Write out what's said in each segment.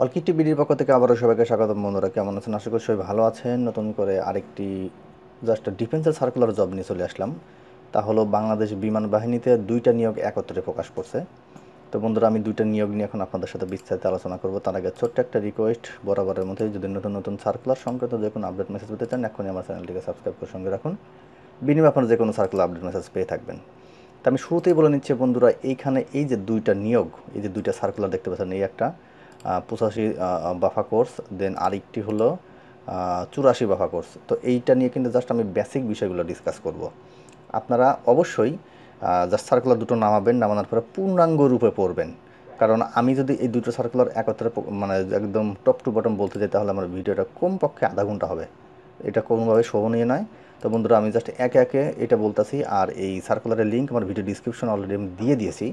অলকিটি বিডির পক্ষ থেকে আবারও সবাইকে স্বাগতম বন্ধুরা কেমন আছেন আশা করি সবাই ভালো আছেন নতুন করে আরেকটি জাস্ট ডিফেন্সের সার্কুলার জব নিয়ে চলে আসলাম তা হলো বাংলাদেশ বিমান বাহিনীতে দুইটা নিয়োগ একত্রে প্রকাশ করছে তো বন্ধুরা আমি দুইটা নিয়োগ নিয়ে এখন আপনাদের সাথে বিস্তারিত আলোচনা করবো তার আগে ছোট্ট একটা রিকোয়েস্ট বরাবরের মধ্যে যদি নতুন নতুন সার্কুলার সংক্রান্ত যে কোনো আপডেট মেসেজ পেতে চান এখনই আমার চ্যানেলটিকে সাবস্ক্রাইব করে সঙ্গে রাখুন বিনিময়ে আপনারা যে কোনো সার্কুলার আপডেট মেসেজ পেয়ে থাকবেন তা আমি শুরুতেই বলে নিচ্ছি বন্ধুরা এইখানে এই যে দুইটা নিয়োগ এই যে দুইটা সার্কুলার দেখতে পাচ্ছেন এই একটা পঁচাশি বাফা কোর্স দেন আরেকটি হলো চুরাশি বাফা কোর্স তো এইটা নিয়ে কিন্তু জাস্ট আমি বেসিক বিষয়গুলো ডিসকাস করব। আপনারা অবশ্যই জাস্ট সার্কুলার দুটো নামাবেন নামানোর পরে পূর্ণাঙ্গ রূপে পড়বেন কারণ আমি যদি এই দুটো সার্কুলার একত্রে মানে একদম টপ টু বটম বলতে যাই তাহলে আমার ভিডিওটা কমপক্ষে আধা ঘন্টা হবে এটা কোনোভাবে শোভনীয় নয় তো বন্ধুরা আমি জাস্ট একে একে এটা বলতেছি আর এই সার্কুলারের লিঙ্ক আমার ভিডিও ডিসক্রিপশন অলরেডি আমি দিয়ে দিয়েছি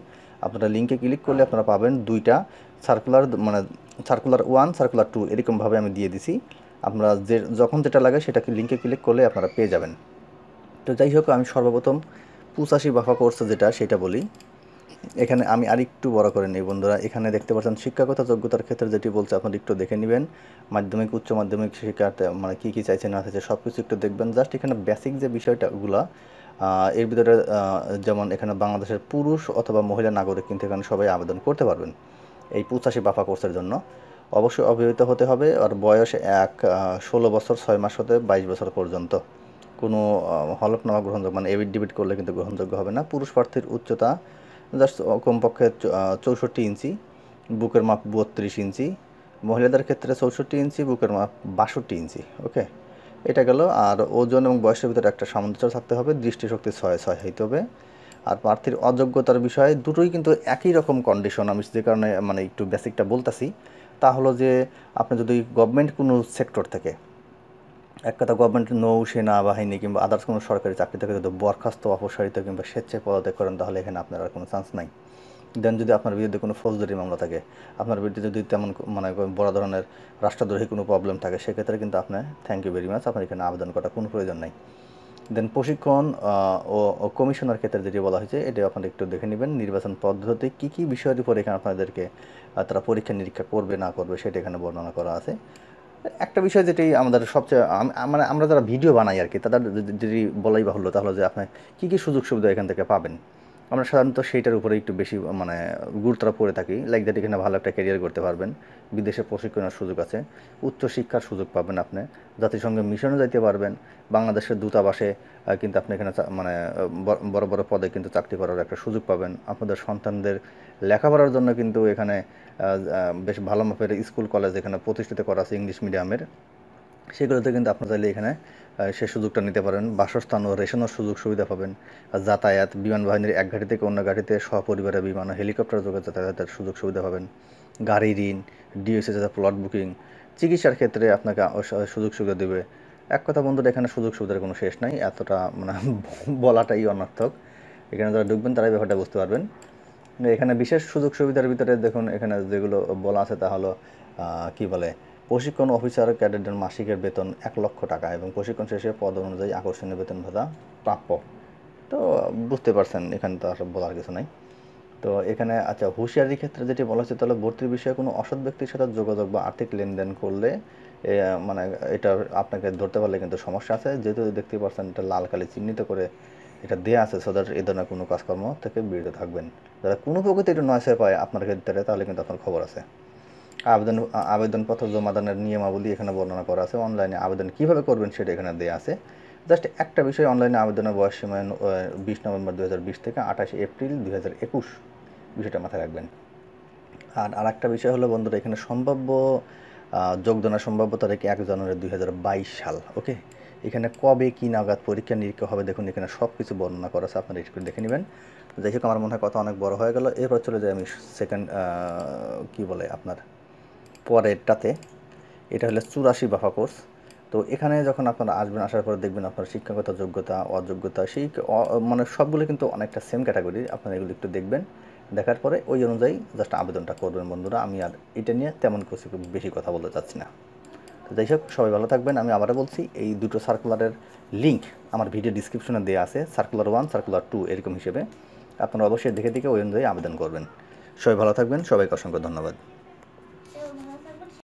আপনারা লিঙ্কে ক্লিক করলে আপনারা পাবেন দুইটা সার্কুলার মানে সার্কুলার ওয়ান সার্কুলার টু এরকমভাবে আমি দিয়ে দিছি আপনারা যে যখন যেটা লাগে সেটাকে লিঙ্কে ক্লিক করলে আপনারা পেয়ে যাবেন তো যাই হোক আমি সর্বপ্রথম পুচাশি বাফা কোর্স যেটা সেটা বলি এখানে আমি আর একটু বড় করে নিই বন্ধুরা এখানে দেখতে পাচ্ছেন শিক্ষাগত যোগ্যতার ক্ষেত্রে যেটি বলছে আপনি একটু দেখে নেবেন মাধ্যমিক উচ্চ মাধ্যমিক শিক্ষার্থী মানে কী কী চাইছে না চাইছে সব কিছু একটু দেখবেন জাস্ট এখানে বেসিক যে বিষয়টাগুলো এর ভিতরে যেমন এখানে বাংলাদেশের পুরুষ অথবা মহিলা নাগরিক কিন্তু এখানে সবাই আবেদন করতে পারবেন এই পঁচাশি বাফা কোর্সের জন্য অবশ্যই অবহিত হতে হবে আর বয়স এক ষোলো বছর ছয় মাস হতে বাইশ বছর পর্যন্ত কোনো হলফনামা গ্রহণযোগ্য মানে এভিট ডিবিট করলে কিন্তু গ্রহণযোগ্য হবে না পুরুষ প্রার্থীর উচ্চতা জাস্ট কমপক্ষে চৌষট্টি ইঞ্চি বুকের মাপ বত্রিশ ইঞ্চি মহিলাদের ক্ষেত্রে চৌষট্টি ইঞ্চি বুকের মাপ বাষট্টি ইঞ্চি ওকে এটা গেল আর ওজন এবং বয়সের ভিতরে একটা সামঞ্জস্য থাকতে হবে দৃষ্টিশক্তি ছয় ছয় হইতে হবে আর প্রার্থীর অযোগ্যতার বিষয়ে দুটোই কিন্তু একই রকম কন্ডিশন আমি যে কারণে মানে একটু বেসিকটা বলতেছি তা হলো যে আপনি যদি গভর্নমেন্ট কোনো সেক্টর থেকে এক কথা গভর্নমেন্ট নৌসেনা বাহিনী কিংবা আদার্স কোনো সরকারি চাকরি থেকে যদি বরখাস্ত অপসারিত কিংবা স্বেচ্ছায় পদত্যাগ করেন তাহলে এখানে আপনার আর কোনো চান্স নাই দেন যদি আপনার বিরুদ্ধে কোনো ফৌজদারি মামলা থাকে আপনার বিরুদ্ধে যদি তেমন মানে বড় ধরনের রাষ্ট্রদ্রোহী কোনো প্রবলেম থাকে সেক্ষেত্রে কিন্তু আপনার থ্যাংক ইউ ভেরি মাচ আপনার এখানে আবেদন করার কোনো প্রয়োজন নাই দেন প্রশিক্ষণ ও কমিশনার ক্ষেত্রে যেটি বলা হয়েছে এটা আপনারা একটু দেখে নেবেন নির্বাচন পদ্ধতি কী কী বিষয়ের উপর এখানে আপনাদেরকে তারা পরীক্ষা নিরীক্ষা করবে না করবে সেটা এখানে বর্ণনা করা আছে একটা বিষয় যেটি আমাদের সবচেয়ে মানে আমরা যারা ভিডিও বানাই আর কি তাদের যদি বলাই বাহুল্য তাহলে যে আপনি কী কী সুযোগ সুবিধা এখান থেকে পাবেন আমরা সাধারণত সেইটার উপরে একটু বেশি মানে গুরুত্বটা পড়ে থাকি লাইক দ্যাট এখানে ভালো একটা ক্যারিয়ার করতে পারবেন বিদেশে প্রশিক্ষণের সুযোগ আছে উচ্চশিক্ষার সুযোগ পাবেন আপনি জাতিসংঘে মিশনে যাইতে পারবেন বাংলাদেশের দূতাবাসে কিন্তু আপনি এখানে মানে বড় বড় পদে কিন্তু চাকরি করার একটা সুযোগ পাবেন আপনাদের সন্তানদের লেখাপড়ার জন্য কিন্তু এখানে বেশ ভালো মাপের স্কুল কলেজ এখানে প্রতিষ্ঠিত করা আছে ইংলিশ মিডিয়ামের সেগুলোতে কিন্তু আপনি চাইলে এখানে সে সুযোগটা নিতে পারেন বাসস্থান ও রেশনের সুযোগ সুবিধা পাবেন যাতায়াত বিমান বাহিনীর এক ঘাটি থেকে অন্য ঘাঁটিতে সপরিবারে বিমান হেলিকপ্টার যোগে যাতায়াতের সুযোগ সুবিধা পাবেন গাড়ি ঋণ ডিএসএস প্লট বুকিং চিকিৎসার ক্ষেত্রে আপনাকে সুযোগ সুবিধা দেবে এক কথা বন্ধুরা এখানে সুযোগ সুবিধার কোনো শেষ নাই এতটা মানে বলাটাই অনর্থক এখানে যারা ঢুকবেন তারাই ব্যাপারটা বুঝতে পারবেন এখানে বিশেষ সুযোগ সুবিধার ভিতরে দেখুন এখানে যেগুলো বলা আছে তা হলো কী বলে প্রশিক্ষণ অফিসার ক্যাডেটদের মাসিকের বেতন এক লক্ষ টাকা এবং প্রশিক্ষণ শেষে পদ অনুযায়ী আকর্ষণীয় বেতন ভাতা প্রাপ্য তো বুঝতে পারছেন এখানে তো আর বলার কিছু নাই তো এখানে আচ্ছা হুঁশিয়ারির ক্ষেত্রে যেটি বলা হচ্ছে তাহলে ভর্তির বিষয়ে কোনো অসৎ ব্যক্তির সাথে যোগাযোগ বা আর্থিক লেনদেন করলে মানে এটা আপনাকে ধরতে পারলে কিন্তু সমস্যা আছে যেহেতু দেখতে পারছেন এটা লাল কালি চিহ্নিত করে এটা দেওয়া আছে সো দ্যাট এ ধরনের কোনো কাজকর্ম থেকে বিরত থাকবেন যারা কোনো প্রকৃতি এটা নয় পায় আপনার ক্ষেত্রে তাহলে কিন্তু আপনার খবর আছে আবেদন আবেদনপত্র জমাদানের নিয়মাবলী এখানে বর্ণনা করা আছে অনলাইনে আবেদন কীভাবে করবেন সেটা এখানে দেওয়া আছে জাস্ট একটা বিষয় অনলাইনে আবেদনের বয়স সীমা বিশ নভেম্বর দু থেকে আঠাশে এপ্রিল দু বিষয়টা মাথায় রাখবেন আর আর একটা বিষয় হলো বন্ধুরা এখানে সম্ভাব্য যোগদানের সম্ভাব্য তারিখ এক জানুয়ারি দুই সাল ওকে এখানে কবে কী নাগাদ পরীক্ষা নিরীক্ষা হবে দেখুন এখানে সব কিছু বর্ণনা করা আছে আপনারা স্ক্রিন দেখে নেবেন যাই আমার মনে হয় কথা অনেক বড় হয়ে গেল এরপর চলে যায় আমি সেকেন্ড কী বলে আপনার পরেরটাতে এটা হলো চুরাশি বাফা কোর্স তো এখানে যখন আপনারা আসবেন আসার পরে দেখবেন আপনার শিক্ষাগত যোগ্যতা অযোগ্যতা সেই মানে সবগুলো কিন্তু অনেকটা সেম ক্যাটাগরি আপনারা এগুলো একটু দেখবেন দেখার পরে ওই অনুযায়ী জাস্ট আবেদনটা করবেন বন্ধুরা আমি আর এটা নিয়ে তেমন কিছু বেশি কথা বলতে চাচ্ছি না তো যাই হোক সবাই ভালো থাকবেন আমি আবারও বলছি এই দুটো সার্কুলারের লিঙ্ক আমার ভিডিও ডিসক্রিপশনে দেওয়া আছে সার্কুলার ওয়ান সার্কুলার টু এরকম হিসেবে আপনারা অবশ্যই দেখে দেখে ওই অনুযায়ী আবেদন করবেন সবাই ভালো থাকবেন সবাইকে অসংখ্য ধন্যবাদ